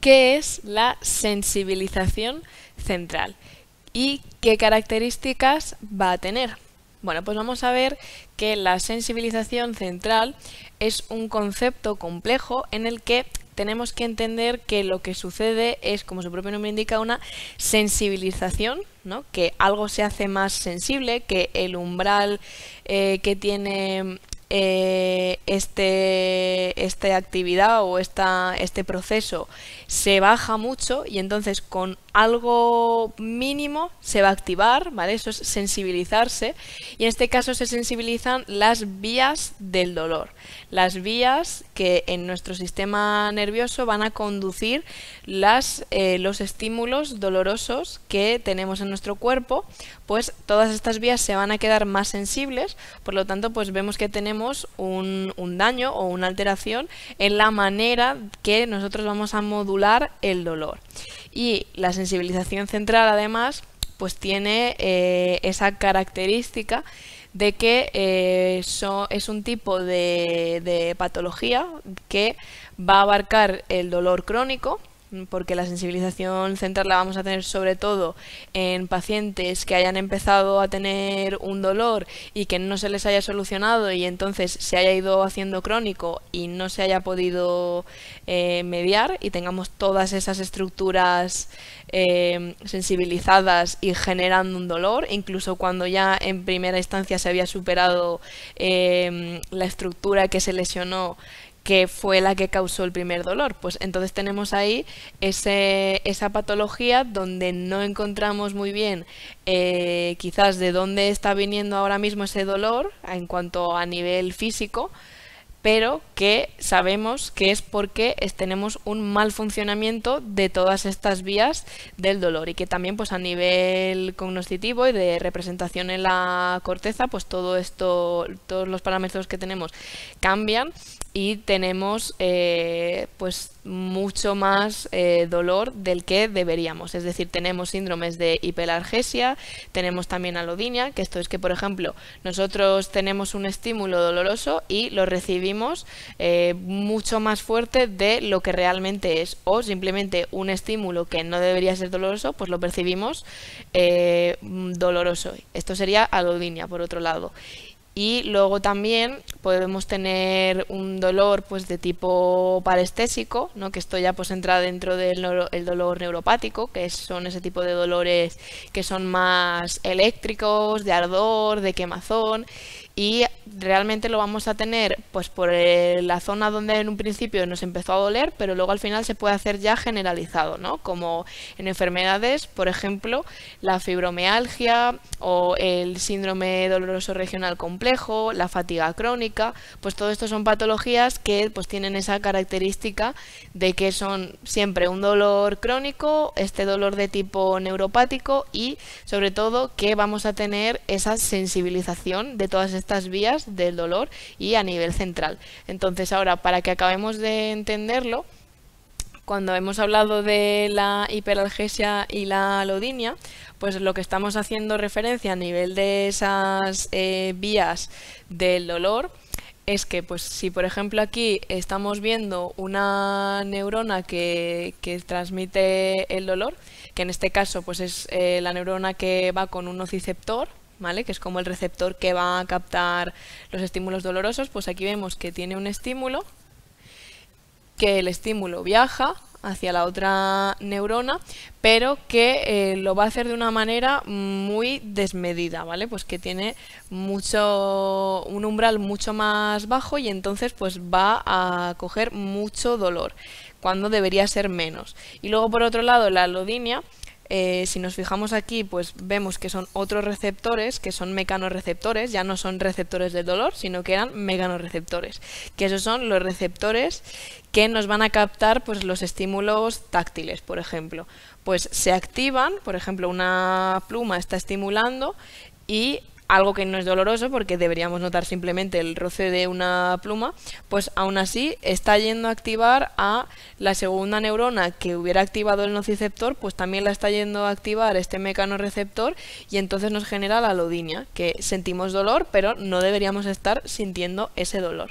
¿Qué es la sensibilización central? ¿Y qué características va a tener? Bueno, pues vamos a ver que la sensibilización central es un concepto complejo en el que tenemos que entender que lo que sucede es, como su propio nombre indica, una sensibilización, que algo se hace más sensible, que el umbral eh, que tiene eh, este, esta actividad o esta, este proceso se baja mucho y entonces con algo mínimo se va a activar, ¿vale? Eso es sensibilizarse y en este caso se sensibilizan las vías del dolor, las vías que en nuestro sistema nervioso van a conducir las, eh, los estímulos dolorosos que tenemos en nuestro cuerpo, pues todas estas vías se van a quedar más sensibles, por lo tanto pues vemos que tenemos un, daño o una alteración en la manera que nosotros vamos a modular el dolor. Y la sensibilización central, además, pues tiene eh, esa característica de que eh, es un tipo de patología que va a abarcar el dolor crónico, porque la sensibilización central la vamos a tener sobre todo en pacientes que hayan empezado a tener un dolor y que no se les haya solucionado y entonces se haya ido haciendo crónico y no se haya podido eh, mediar y tengamos todas esas estructuras eh, sensibilizadas y generando un dolor, incluso cuando ya en primera instancia se había superado eh, la estructura que se lesionó que fue la que causó el primer dolor. Pues entonces tenemos ahí ese, esa patología donde no encontramos muy bien eh, quizás de dónde está viniendo ahora mismo ese dolor en cuanto a nivel físico, pero que sabemos que es porque tenemos un mal funcionamiento de todas estas vías del dolor y que también pues a nivel cognoscitivo y de representación en la corteza pues todo esto todos los parámetros que tenemos cambian y tenemos eh, pues mucho más eh, dolor del que deberíamos es decir tenemos síndromes de hiperalgesia tenemos también alodinia que esto es que por ejemplo nosotros tenemos un estímulo doloroso y lo recibimos eh, mucho más fuerte de lo que realmente es. O simplemente un estímulo que no debería ser doloroso, pues lo percibimos eh, doloroso. Esto sería alodinia, por otro lado. Y luego también podemos tener un dolor pues de tipo parestésico, ¿no? que esto ya pues entra dentro del el dolor neuropático, que son ese tipo de dolores que son más eléctricos, de ardor, de quemazón y realmente lo vamos a tener pues por eh, la zona donde en un principio nos empezó a doler, pero luego al final se puede hacer ya generalizado, ¿no? Como en enfermedades, por ejemplo, la fibromialgia o el síndrome doloroso regional complejo, la fatiga crónica, pues todo esto son patologías que pues tienen esa característica de que son siempre un dolor crónico, este dolor de tipo neuropático y sobre todo que vamos a tener esa sensibilización de todas estas estas vías del dolor y a nivel central. Entonces ahora, para que acabemos de entenderlo, cuando hemos hablado de la hiperalgesia y la alodinia, pues lo que estamos haciendo referencia a nivel de esas eh, vías del dolor es que, pues si por ejemplo aquí estamos viendo una neurona que, transmite el dolor, que en este caso pues es eh, la neurona que va con un nociceptor, que es como el receptor que va a captar los estímulos dolorosos, pues aquí vemos que tiene un estímulo, que el estímulo viaja hacia la otra neurona, pero que eh, lo va a hacer de una manera muy desmedida, ¿vale? Pues que tiene mucho, un umbral mucho más bajo y entonces pues va a coger mucho dolor, cuando debería ser menos. Y luego por otro lado la alodinia, eh, si nos fijamos aquí, pues vemos que son otros receptores, que son mecanorreceptores, ya no son receptores del dolor, sino que eran mecanorreceptores, que esos son los receptores que nos van a captar pues, los estímulos táctiles, por ejemplo. Pues se activan, por ejemplo, una pluma está estimulando y algo que no es doloroso porque deberíamos notar simplemente el roce de una pluma, pues aún así está yendo a activar a la segunda neurona que hubiera activado el nociceptor, pues también la está yendo a activar este mecanorreceptor y entonces nos genera la lodinia, que sentimos dolor, pero no deberíamos estar sintiendo ese dolor.